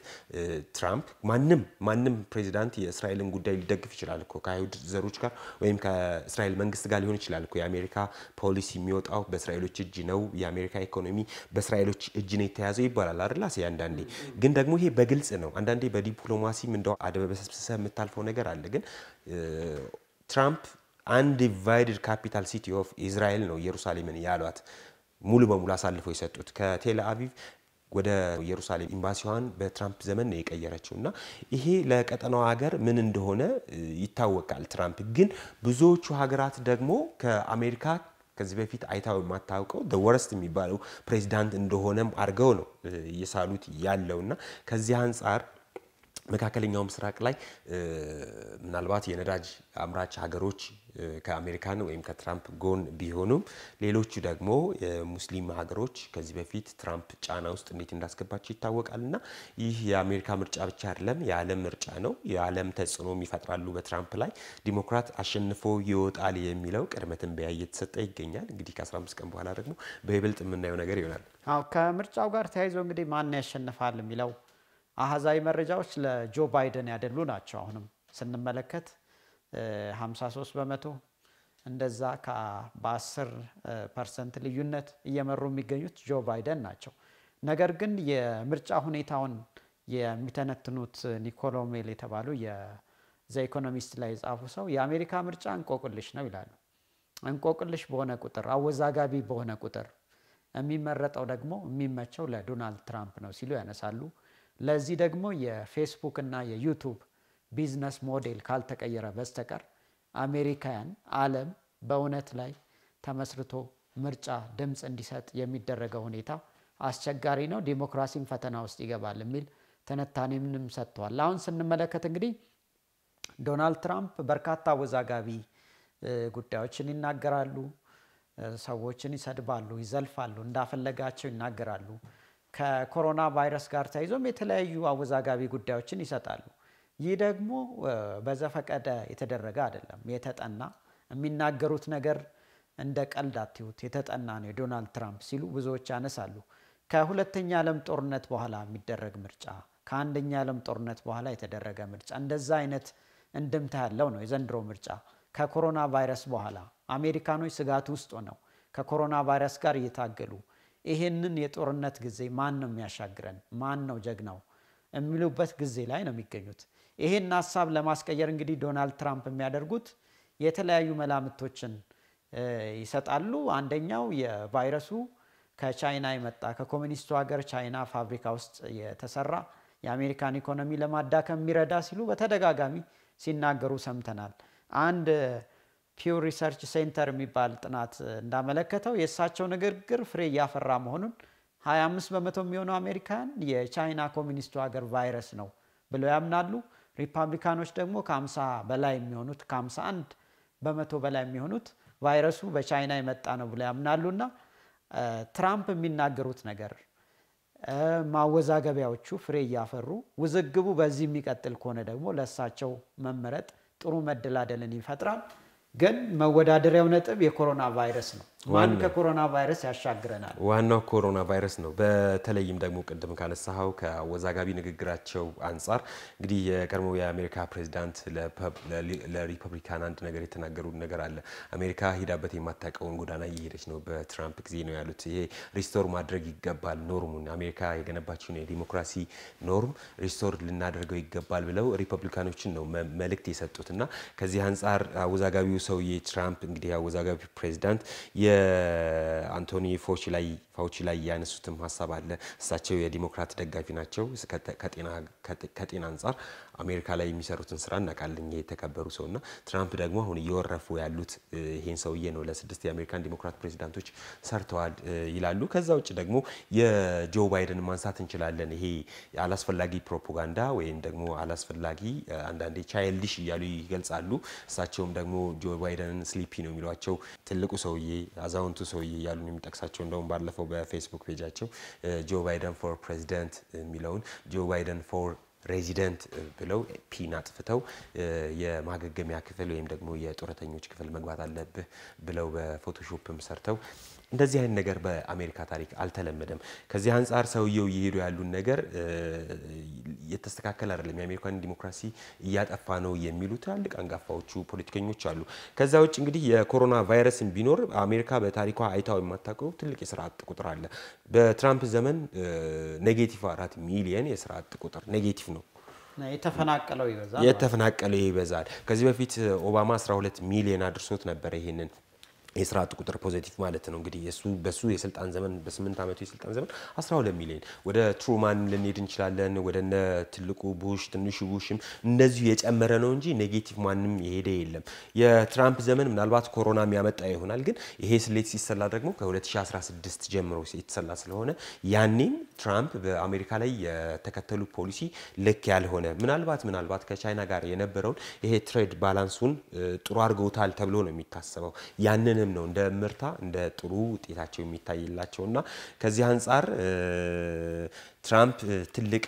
ትራምፕ ማንም ማንም ፕሬዚዳንት የእስራኤልን ጉዳይ ሊደግፍ ይችላል እኮ ከአይሁድ ዘሮች ጋር ወይም ከእስራኤል መንግስት ጋር ሊሆን ይችላል እኮ የአሜሪካ ፖሊሲ የሚወጣው በእስራኤሎች እጅ ነው፣ የአሜሪካ ኢኮኖሚ በእስራኤሎች እጅ ነው የተያዘው ይባላል አይደል? አሴ አንዳንዴ ግን ደግሞ ይሄ በግልጽ ነው። አንዳንዴ በዲፕሎማሲም እንደው አደበበሰብሰ የምታልፈው ነገር አለ። ግን ትራምፕ አንዲቫይድድ ካፒታል ሲቲ ኦፍ ኢዝራኤል ነው ኢየሩሳሌምን ያሏት። ሙሉ በሙሉ አሳልፈው የሰጡት ከቴል አቪቭ ወደ ኢየሩሳሌም ኤምባሲዋን በትራምፕ ዘመን ነው የቀየረችው እና ይሄ ለቀጠናው ሀገር ምን እንደሆነ ይታወቃል። ትራምፕ ግን ብዙዎቹ ሀገራት ደግሞ ከአሜሪካ ከዚህ በፊት አይታው የማታውቀው ወረስት የሚባለው ፕሬዚዳንት እንደሆነም አድርገው ነው እየሳሉት ያለው እና ከዚህ አንጻር መካከለኛው ምስራቅ ላይ ምናልባት የነዳጅ አምራች ሀገሮች ከአሜሪካን ወይም ከትራምፕ ጎን ቢሆኑም ሌሎቹ ደግሞ የሙስሊም ሀገሮች ከዚህ በፊት ትራምፕ ጫና ውስጥ እንዴት እንዳስገባቸው ይታወቃል። እና ይህ የአሜሪካ ምርጫ ብቻ አይደለም፣ የዓለም ምርጫ ነው። የዓለም ተጽዕኖም ይፈጥራሉ በትራምፕ ላይ ዲሞክራት አሸንፎ ይወጣል የሚለው ቅድመ ትንበያ እየተሰጠ ይገኛል። እንግዲህ ከ15 ቀን በኋላ ደግሞ በይበልጥ የምናየው ነገር ይሆናል። አዎ ከምርጫው ጋር ተያይዞ እንግዲህ ማን ያሸንፋል የሚለው አሃዛዊ መረጃዎች ለጆ ባይደን ያደሉ ናቸው። አሁንም ስንመለከት 53 በመቶ እንደዛ በ10 ፐርሰንት ልዩነት እየመሩ የሚገኙት ጆ ባይደን ናቸው። ነገር ግን የምርጫ ሁኔታውን የሚተነትኑት ኒኮሎ ሜል የተባሉ የዘ ኢኮኖሚስት ላይ የጻፉ ሰው የአሜሪካ ምርጫ እንቆቅልሽ ነው ይላሉ። እንቆቅልሽ በሆነ ቁጥር፣ አወዛጋቢ በሆነ ቁጥር የሚመረጠው ደግሞ የሚመቸው ለዶናልድ ትራምፕ ነው ሲሉ ያነሳሉ። ለዚህ ደግሞ የፌስቡክ እና የዩቱብ ቢዝነስ ሞዴል ካልተቀየረ በስተቀር አሜሪካውያን ዓለም በእውነት ላይ ተመስርቶ ምርጫ ድምፅ እንዲሰጥ የሚደረገው ሁኔታ አስቸጋሪ ነው፣ ዲሞክራሲም ፈተና ውስጥ ይገባል የሚል ትንታኔንም ሰጥተዋል። አሁን ስንመለከት እንግዲህ ዶናልድ ትራምፕ በርካታ አወዛጋቢ ጉዳዮችን ይናገራሉ፣ ሰዎችን ይሰድባሉ፣ ይዘልፋሉ፣ እንዳፈለጋቸው ይናገራሉ። ከኮሮና ቫይረስ ጋር ተያይዞም የተለያዩ አወዛጋቢ ጉዳዮችን ይሰጣሉ። ይህ ደግሞ በዘፈቀደ የተደረገ አይደለም፣ የተጠና የሚናገሩት ነገር እንደ ቀልድ አትዩት፣ የተጠና ነው የዶናልድ ትራምፕ ሲሉ ብዙዎች ያነሳሉ። ከሁለተኛ ዓለም ጦርነት በኋላ የሚደረግ ምርጫ፣ ከአንደኛ ዓለም ጦርነት በኋላ የተደረገ ምርጫ፣ እንደዛ አይነት እንድምታ ያለው ነው የዘንድሮ ምርጫ። ከኮሮና ቫይረስ በኋላ አሜሪካኖች ስጋት ውስጥ ሆነው ከኮሮና ቫይረስ ጋር እየታገሉ ይህንን የጦርነት ጊዜ ማን ነው የሚያሻግረን፣ ማን ነው ጀግናው የሚሉበት ጊዜ ላይ ነው የሚገኙት። ይህን ሀሳብ ለማስቀየር እንግዲህ ዶናልድ ትራምፕ የሚያደርጉት የተለያዩ መላምቶችን ይሰጣሉ። አንደኛው የቫይረሱ ከቻይና የመጣ ከኮሚኒስቱ ሀገር ቻይና ፋብሪካ ውስጥ የተሰራ የአሜሪካን ኢኮኖሚ ለማዳከም የሚረዳ ሲሉ በተደጋጋሚ ሲናገሩ ሰምተናል። አንድ ፒው ሪሰርች ሴንተር የሚባል ጥናት እንዳመለከተው የእሳቸው ንግግር ፍሬ እያፈራ መሆኑን 25 በመቶ የሚሆኑ አሜሪካን የቻይና ኮሚኒስቱ ሀገር ቫይረስ ነው ብለው ያምናሉ። ሪፐብሊካኖች ደግሞ ከ50 በላይ የሚሆኑት ከ51 በመቶ በላይ የሚሆኑት ቫይረሱ በቻይና የመጣ ነው ብለው ያምናሉና ትራምፕ የሚናገሩት ነገር ማወዛገቢያዎቹ ፍሬ እያፈሩ ውዝግቡ በዚህ የሚቀጥል ከሆነ ደግሞ ለእሳቸው መመረጥ ጥሩ መደላደልን ይፈጥራል። ግን መወዳደሪያው ነጥብ የኮሮና ቫይረስ ነው። ማን ከኮሮና ቫይረስ ያሻግረናል? ዋናው ኮሮና ቫይረስ ነው። በተለይም ደግሞ ቅድም ካነሳኸው ከአወዛጋቢ ንግግራቸው አንጻር እንግዲህ የቀድሞው የአሜሪካ ፕሬዚዳንት ለሪፐብሊካን አንድ ነገር የተናገሩ ነገር አለ። አሜሪካ ሂዳበት የማታውቀውን ጎዳና እየሄደች ነው፣ በትራምፕ ጊዜ ነው ያሉት። ይሄ ሪስቶር ማድረግ ይገባል፣ ኖርሙን አሜሪካ የገነባችውን የዲሞክራሲ ኖርም ሪስቶር ልናደርገው ይገባል ብለው ሪፐብሊካኖችን ነው መልእክት የሰጡት እና ከዚህ አንጻር አወዛጋቢው ሰውዬ ትራምፕ እንግዲህ አወዛጋቢ ፕሬዚዳንት የአንቶኒ ፋውቺ ላይ ፋውቺ ላይ ያነሱትም ሀሳብ አለ። እሳቸው የዲሞክራት ደጋፊ ናቸው። ከጤና አንጻር አሜሪካ ላይ የሚሰሩትን ስራ እናውቃለን። የተከበሩ ሰው እና ትራምፕ ደግሞ አሁን እየወረፉ ያሉት ይሄን ሰውዬ ነው። ለስድስት የአሜሪካን ዲሞክራት ፕሬዚዳንቶች ሰርተዋል ይላሉ። ከዛ ውጭ ደግሞ የጆ ባይደን ማንሳት እንችላለን። ይሄ አላስፈላጊ ፕሮፓጋንዳ ወይም ደግሞ አላስፈላጊ አንዳንዴ ቻይልዲሽ እያሉ ይገልጻሉ። እሳቸውም ደግሞ ጆ ባይደንን ስሊፒ ነው የሚሏቸው። ትልቁ ሰውዬ አዛውንቱ ሰውዬ እያሉ ነው የሚጠቅሳቸው። እንደውም ባለፈው በፌስቡክ ፔጃቸው ጆ ባይደን ፎር ፕሬዚደንት የሚለውን ጆ ባይደን ፎር ሬዚደንት ብለው ፒን አጥፍተው የማገገሚያ ክፍል ወይም ደግሞ የጡረተኞች ክፍል መግባት አለብህ ብለው በፎቶሾፕም ሰርተው እንደዚህ አይነት ነገር በአሜሪካ ታሪክ አልተለመደም። ከዚህ አንጻር ሰውየው እየሄዱ ያሉን ነገር የተስተካከለ አይደለም፣ የአሜሪካን ዲሞክራሲ እያጠፋ ነው የሚሉ ትላልቅ አንጋፋዎቹ ፖለቲከኞች አሉ። ከዛ ውጭ እንግዲህ የኮሮና ቫይረስን ቢኖር አሜሪካ በታሪኳ አይታው የማታውቀው ትልቅ የስራ አጥ ቁጥር አለ። በትራምፕ ዘመን ኔጌቲቭ አራት ሚሊየን የስራ አጥ ቁጥር ኔጌቲቭ ነው። የተፈናቀለው ይበዛል። ከዚህ በፊት ኦባማ 12 ሚሊዮን አድርሶት ነበር ይሄንን የስራ አጥ ቁጥር ፖዘቲቭ ማለት ነው እንግዲህ እሱ በሱ የስልጣን ዘመን በስምንት ዓመቱ የስልጣን ዘመን 12 ሚሊዮን ወደ ትሩማን ልንሄድ እንችላለን። ወደ እነ ትልቁ ቡሽ ትንሹ ቡሽም እንደዚሁ የጨመረ ነው እንጂ ኔጌቲቭ ማንም የሄደ የለም። የትራምፕ ዘመን ምናልባት ኮሮና የሚያመጣ ይሆናል። ግን ይሄ ስሌት ሲሰላ ደግሞ ከ2016 ጀምሮ የተሰላ ስለሆነ ያኔም ትራምፕ በአሜሪካ ላይ የተከተሉ ፖሊሲ ልክ ያልሆነ ምናልባት ምናልባት ከቻይና ጋር የነበረውን ይሄ ትሬድ ባላንሱን ጥሩ አድርገውታል ተብሎ ነው የሚታሰበው ያንን ምንም ነው እንደ ምርታ እንደ ጥሩ ውጤታቸው የሚታይላቸው እና ከዚህ አንጻር ትራምፕ ትልቅ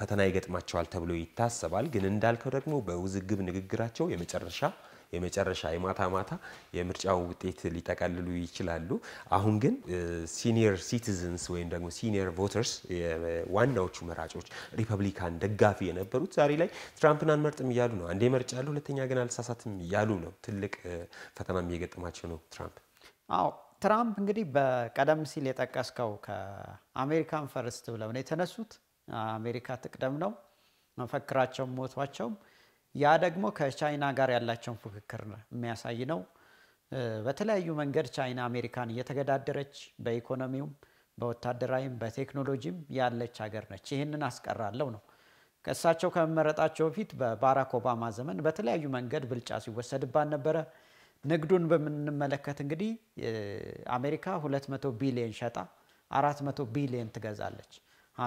ፈተና ይገጥማቸዋል ተብሎ ይታሰባል። ግን እንዳልከው ደግሞ በውዝግብ ንግግራቸው የመጨረሻ የመጨረሻ የማታ ማታ የምርጫው ውጤት ሊጠቀልሉ ይችላሉ። አሁን ግን ሲኒየር ሲቲዝንስ ወይም ደግሞ ሲኒየር ቮተርስ ዋናዎቹ መራጮች ሪፐብሊካን ደጋፊ የነበሩት ዛሬ ላይ ትራምፕን አንመርጥም እያሉ ነው። አንዴ ያሉ ሁለተኛ ግን አልሳሳትም እያሉ ነው። ትልቅ ፈተና እየገጠማቸው ነው ትራምፕ። አዎ ትራምፕ እንግዲህ በቀደም ሲል የጠቀስከው ከአሜሪካን ፈርስት ብለው ነው የተነሱት። አሜሪካ ትቅደም ነው መፈክራቸውም ሞቷቸውም ያ ደግሞ ከቻይና ጋር ያላቸውን ፉክክር የሚያሳይ ነው። በተለያዩ መንገድ ቻይና አሜሪካን እየተገዳደረች በኢኮኖሚውም፣ በወታደራዊም፣ በቴክኖሎጂም ያለች ሀገር ነች። ይህንን አስቀራለው ነው። ከእሳቸው ከመመረጣቸው በፊት በባራክ ኦባማ ዘመን በተለያዩ መንገድ ብልጫ ሲወሰድባት ነበረ። ንግዱን በምንመለከት እንግዲህ አሜሪካ 200 ቢሊዮን ሸጣ 400 ቢሊዮን ትገዛለች።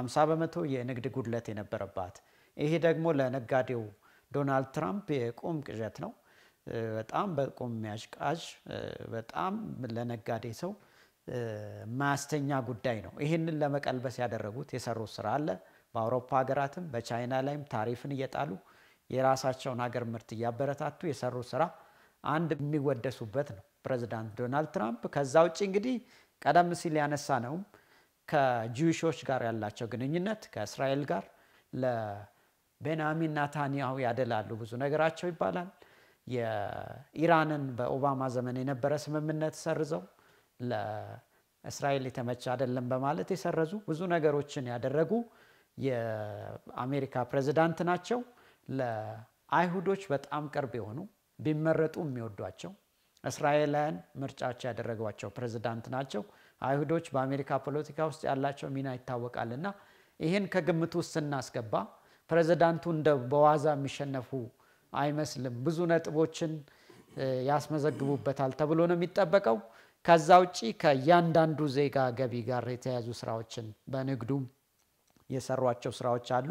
50 በመቶ የንግድ ጉድለት የነበረባት ይሄ ደግሞ ለነጋዴው ዶናልድ ትራምፕ የቁም ቅዠት ነው። በጣም በቁም የሚያሽቃዥ በጣም ለነጋዴ ሰው ማያስተኛ ጉዳይ ነው። ይህንን ለመቀልበስ ያደረጉት የሰሩት ስራ አለ። በአውሮፓ ሀገራትም በቻይና ላይም ታሪፍን እየጣሉ የራሳቸውን ሀገር ምርት እያበረታቱ የሰሩት ስራ አንድ የሚወደሱበት ነው ፕሬዚዳንት ዶናልድ ትራምፕ። ከዛ ውጭ እንግዲህ ቀደም ሲል ያነሳ ነውም ከጂዊሾች ጋር ያላቸው ግንኙነት ከእስራኤል ጋር ቤንያሚን ናታንያሁ ያደላሉ ብዙ ነገራቸው ይባላል። የኢራንን በኦባማ ዘመን የነበረ ስምምነት ሰርዘው ለእስራኤል የተመቸ አይደለም በማለት የሰረዙ ብዙ ነገሮችን ያደረጉ የአሜሪካ ፕሬዝዳንት ናቸው። ለአይሁዶች በጣም ቅርብ የሆኑ ቢመረጡ የሚወዷቸው እስራኤላውያን ምርጫቸው ያደረጓቸው ፕሬዝዳንት ናቸው። አይሁዶች በአሜሪካ ፖለቲካ ውስጥ ያላቸው ሚና ና ይህን ከግምት ውስጥ ስናስገባ ፕሬዚዳንቱ እንደ በዋዛ የሚሸነፉ አይመስልም። ብዙ ነጥቦችን ያስመዘግቡበታል ተብሎ ነው የሚጠበቀው። ከዛ ውጪ ከእያንዳንዱ ዜጋ ገቢ ጋር የተያዙ ስራዎችን በንግዱ የሰሯቸው ስራዎች አሉ።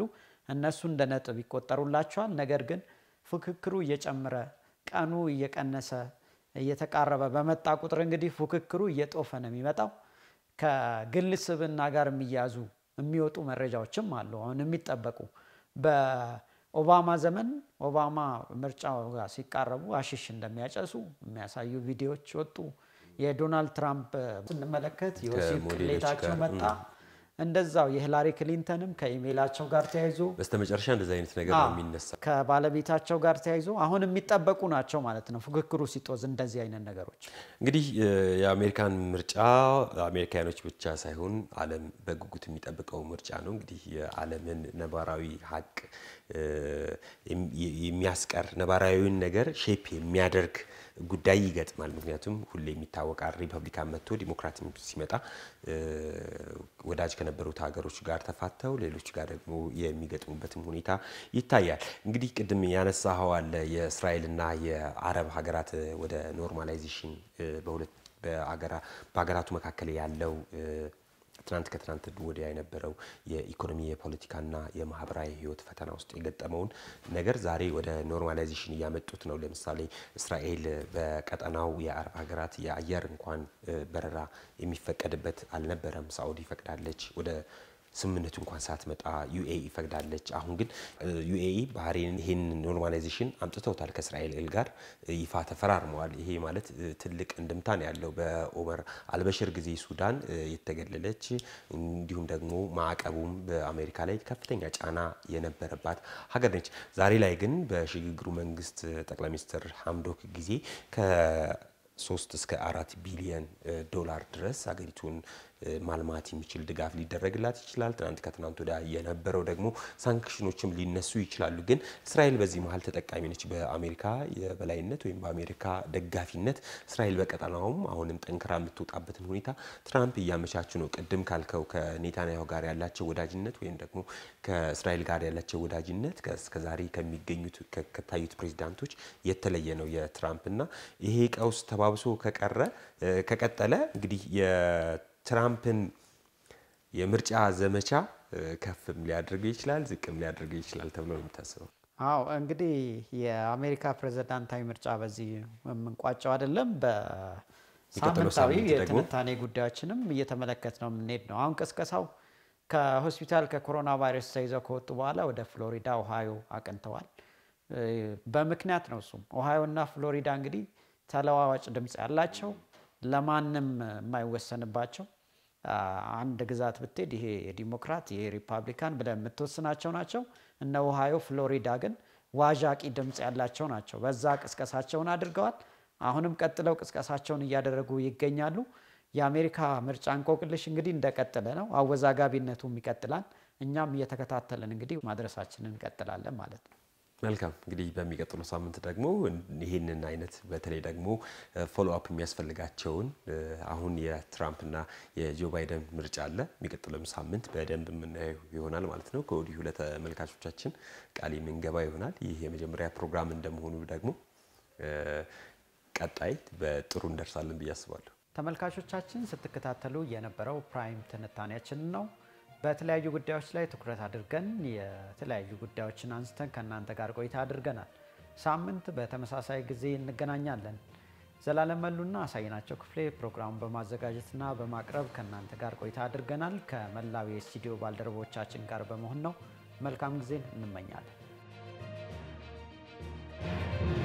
እነሱ እንደ ነጥብ ይቆጠሩላቸዋል። ነገር ግን ፉክክሩ እየጨመረ ቀኑ እየቀነሰ እየተቃረበ በመጣ ቁጥር እንግዲህ ፉክክሩ እየጦፈ ነው የሚመጣው። ከግል ጋር የሚያዙ የሚወጡ መረጃዎችም አሉ አሁን የሚጠበቁ በኦባማ ዘመን ኦባማ ምርጫ ጋር ሲቃረቡ አሽሽ እንደሚያጨሱ የሚያሳዩ ቪዲዮዎች ወጡ። የዶናልድ ትራምፕ ስንመለከት የወሲብ ቅሌታቸው መጣ። እንደዛው የሂላሪ ክሊንተንም ከኢሜይላቸው ጋር ተያይዞ በስተመጨረሻ እንደዚ አይነት ነገር ነው የሚነሳ ከባለቤታቸው ጋር ተያይዞ አሁን የሚጠበቁ ናቸው ማለት ነው። ፉክክሩ ሲጦዝ እንደዚህ አይነት ነገሮች እንግዲህ የአሜሪካን ምርጫ አሜሪካኖች ብቻ ሳይሆን ዓለም በጉጉት የሚጠብቀው ምርጫ ነው። እንግዲህ የዓለምን ነባራዊ ሀቅ የሚያስቀር ነባራዊውን ነገር ሼፕ የሚያደርግ ጉዳይ ይገጥማል። ምክንያቱም ሁሌ የሚታወቃል ሪፐብሊካን መጥቶ ዲሞክራት ሲመጣ ወዳጅ ከነበሩት ሀገሮች ጋር ተፋተው ሌሎች ጋር ደግሞ የሚገጥሙበትም ሁኔታ ይታያል። እንግዲህ ቅድም ያነሳኸው አለ የእስራኤልና የአረብ ሀገራት ወደ ኖርማላይዜሽን በሁለት በሀገራቱ መካከል ያለው ትናንት ከትናንት ወዲያ የነበረው የኢኮኖሚ የፖለቲካና የማህበራዊ ህይወት ፈተና ውስጥ የገጠመውን ነገር ዛሬ ወደ ኖርማላይዜሽን እያመጡት ነው። ለምሳሌ እስራኤል በቀጠናው የአረብ ሀገራት የአየር እንኳን በረራ የሚፈቀድበት አልነበረም። ሳዑዲ ፈቅዳለች ወደ ስምምነቱ እንኳን ሳትመጣ ዩኤኢ ይፈቅዳለች። አሁን ግን ዩኤኢ ባህሬን ይህን ኖርማላይዜሽን አምጥተውታል፣ ከእስራኤል ጋር ይፋ ተፈራርመዋል። ይሄ ማለት ትልቅ እንድምታ ነው ያለው። በኦመር አልበሽር ጊዜ ሱዳን የተገለለች እንዲሁም ደግሞ ማዕቀቡም በአሜሪካ ላይ ከፍተኛ ጫና የነበረባት ሀገር ነች። ዛሬ ላይ ግን በሽግግሩ መንግስት ጠቅላይ ሚኒስትር ሀምዶክ ጊዜ ከ 3 እስከ 4 ቢሊዮን ዶላር ድረስ ሀገሪቱን ማልማት የሚችል ድጋፍ ሊደረግላት ይችላል። ትናንት ከትናንት ወዲያ የነበረው ደግሞ ሳንክሽኖችም ሊነሱ ይችላሉ። ግን እስራኤል በዚህ መሀል ተጠቃሚ ነች። በአሜሪካ የበላይነት ወይም በአሜሪካ ደጋፊነት እስራኤል በቀጠናውም አሁንም ጠንክራ የምትወጣበትን ሁኔታ ትራምፕ እያመቻቹ ነው። ቅድም ካልከው ከኔታንያሁ ጋር ያላቸው ወዳጅነት ወይም ደግሞ ከእስራኤል ጋር ያላቸው ወዳጅነት እስከዛሬ ከሚገኙት ከታዩት ፕሬዚዳንቶች የተለየ ነው የትራምፕ እና ይሄ ቀውስ ተባብሶ ከቀረ ከቀጠለ እንግዲህ ትራምፕን የምርጫ ዘመቻ ከፍም ሊያደርግ ይችላል፣ ዝቅም ሊያደርግ ይችላል ተብሎ ነው የሚታስበው። አዎ እንግዲህ የአሜሪካ ፕሬዚዳንታዊ ምርጫ በዚህ የምንቋጨው አይደለም። በሳምንታዊ የትንታኔ ጉዳዮችንም እየተመለከት ነው የምንሄድ ነው። አሁን ቅስቀሳው ከሆስፒታል ከኮሮና ቫይረስ ተይዘው ከወጡ በኋላ ወደ ፍሎሪዳ ኦሃዮ አቅንተዋል። በምክንያት ነው እሱም። ኦሃዮ እና ፍሎሪዳ እንግዲህ ተለዋዋጭ ድምፅ ያላቸው ለማንም የማይወሰንባቸው አንድ ግዛት ብትሄድ ይሄ የዲሞክራት ይሄ ሪፓብሊካን ብለ የምትወስናቸው ናቸው። እነ ኦሃዮ፣ ፍሎሪዳ ግን ዋዣቂ ድምፅ ያላቸው ናቸው። በዛ ቅስቀሳቸውን አድርገዋል። አሁንም ቀጥለው ቅስቀሳቸውን እያደረጉ ይገኛሉ። የአሜሪካ ምርጫ እንቆቅልሽ እንግዲህ እንደቀጠለ ነው። አወዛጋቢነቱም ይቀጥላል። እኛም እየተከታተልን እንግዲህ ማድረሳችንን እንቀጥላለን ማለት ነው። መልካም እንግዲህ በሚቀጥለው ሳምንት ደግሞ ይህንን አይነት በተለይ ደግሞ ፎሎ አፕ የሚያስፈልጋቸውን አሁን የትራምፕና የጆ ባይደን ምርጫ አለ። የሚቀጥለውም ሳምንት በደንብ የምናየው ይሆናል ማለት ነው። ከወዲሁ ለተመልካቾቻችን ቃል የምንገባ ይሆናል። ይህ የመጀመሪያ ፕሮግራም እንደመሆኑ ደግሞ ቀጣይ በጥሩ እንደርሳለን ብዬ አስባለሁ። ተመልካቾቻችን ስትከታተሉ የነበረው ፕራይም ትንታኔያችን ነው። በተለያዩ ጉዳዮች ላይ ትኩረት አድርገን የተለያዩ ጉዳዮችን አንስተን ከእናንተ ጋር ቆይታ አድርገናል። ሳምንት በተመሳሳይ ጊዜ እንገናኛለን። ዘላለም መሉና አሳይናቸው ክፍሌ ፕሮግራሙን በማዘጋጀትና በማቅረብ ከእናንተ ጋር ቆይታ አድርገናል። ከመላው የስቱዲዮ ባልደረቦቻችን ጋር በመሆን ነው። መልካም ጊዜን እንመኛለን።